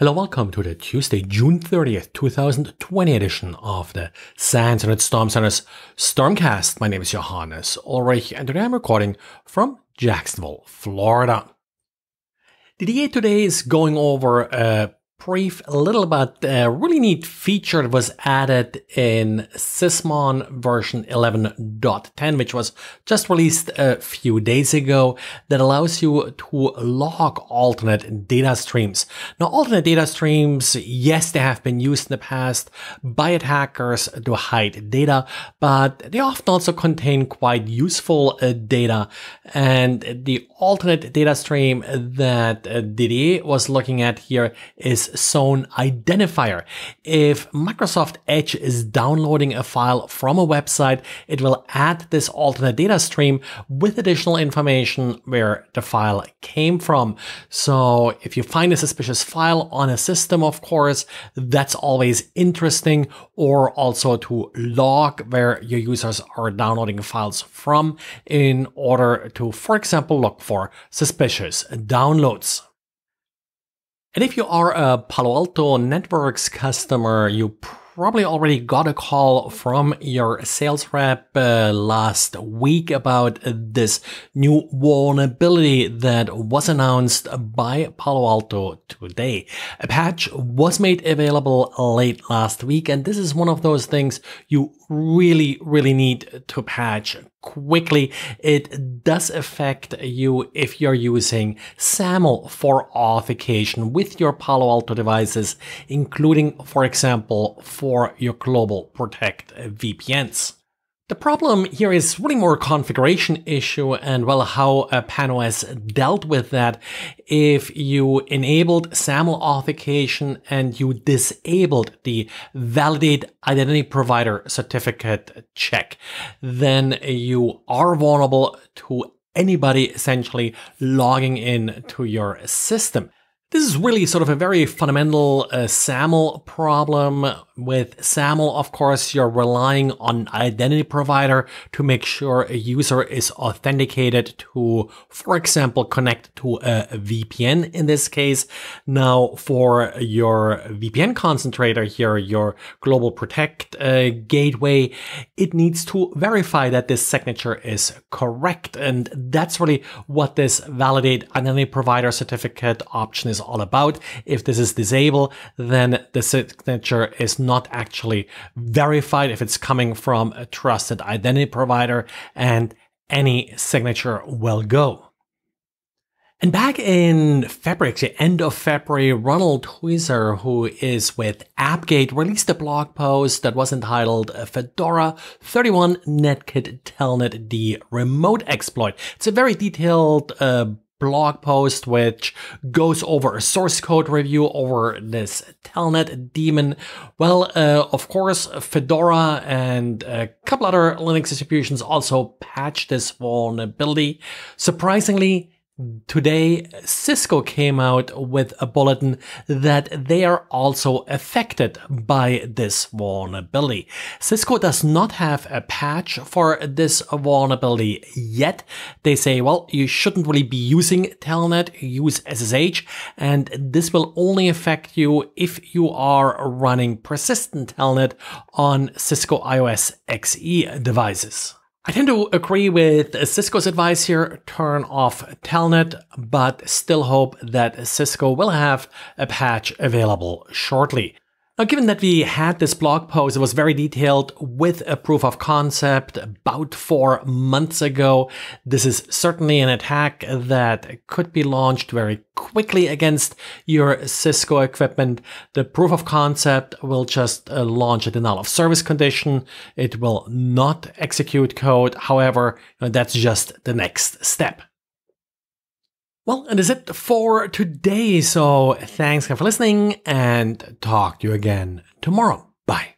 Hello, welcome to the Tuesday, June 30th, 2020 edition of the Sands and Storm Center's Stormcast. My name is Johannes Ulrich, and today I'm recording from Jacksonville, Florida. The DA today is going over a uh, brief a little about a uh, really neat feature that was added in Sysmon version 11.10, which was just released a few days ago that allows you to log alternate data streams. Now, alternate data streams, yes, they have been used in the past by attackers to hide data, but they often also contain quite useful uh, data. And the alternate data stream that uh, was looking at here is its identifier. If Microsoft Edge is downloading a file from a website, it will add this alternate data stream with additional information where the file came from. So if you find a suspicious file on a system, of course, that's always interesting or also to log where your users are downloading files from in order to, for example, look for suspicious downloads. And if you are a Palo Alto Networks customer, you probably already got a call from your sales rep uh, last week about this new vulnerability that was announced by Palo Alto today. A patch was made available late last week, and this is one of those things you really, really need to patch quickly. It does affect you if you're using SAML for authentication with your Palo Alto devices, including, for example, for your global protect VPNs. The problem here is really more a configuration issue and well how uh, PanOS dealt with that. If you enabled SAML authentication and you disabled the validate identity provider certificate check, then you are vulnerable to anybody essentially logging in to your system. This is really sort of a very fundamental uh, SAML problem with SAML, of course, you're relying on identity provider to make sure a user is authenticated to, for example, connect to a VPN in this case. Now, for your VPN concentrator here, your global protect uh, gateway, it needs to verify that this signature is correct. And that's really what this validate identity provider certificate option is all about. If this is disabled, then the signature is not actually verified if it's coming from a trusted identity provider and any signature will go. And back in February, the end of February, Ronald Huizer, who is with AppGate, released a blog post that was entitled Fedora 31 Netkit Telnet D Remote Exploit. It's a very detailed uh, blog post which goes over a source code review over this telnet daemon well uh, of course fedora and a couple other linux distributions also patch this vulnerability surprisingly Today, Cisco came out with a bulletin that they are also affected by this vulnerability. Cisco does not have a patch for this vulnerability yet. They say, well, you shouldn't really be using Telnet, use SSH, and this will only affect you if you are running persistent Telnet on Cisco iOS XE devices. I tend to agree with Cisco's advice here turn off Telnet, but still hope that Cisco will have a patch available shortly. Now, given that we had this blog post, it was very detailed with a proof of concept about four months ago. This is certainly an attack that could be launched very quickly against your Cisco equipment. The proof of concept will just uh, launch a denial of service condition. It will not execute code. However, that's just the next step. Well, and that's it for today. So thanks again for listening and talk to you again tomorrow. Bye.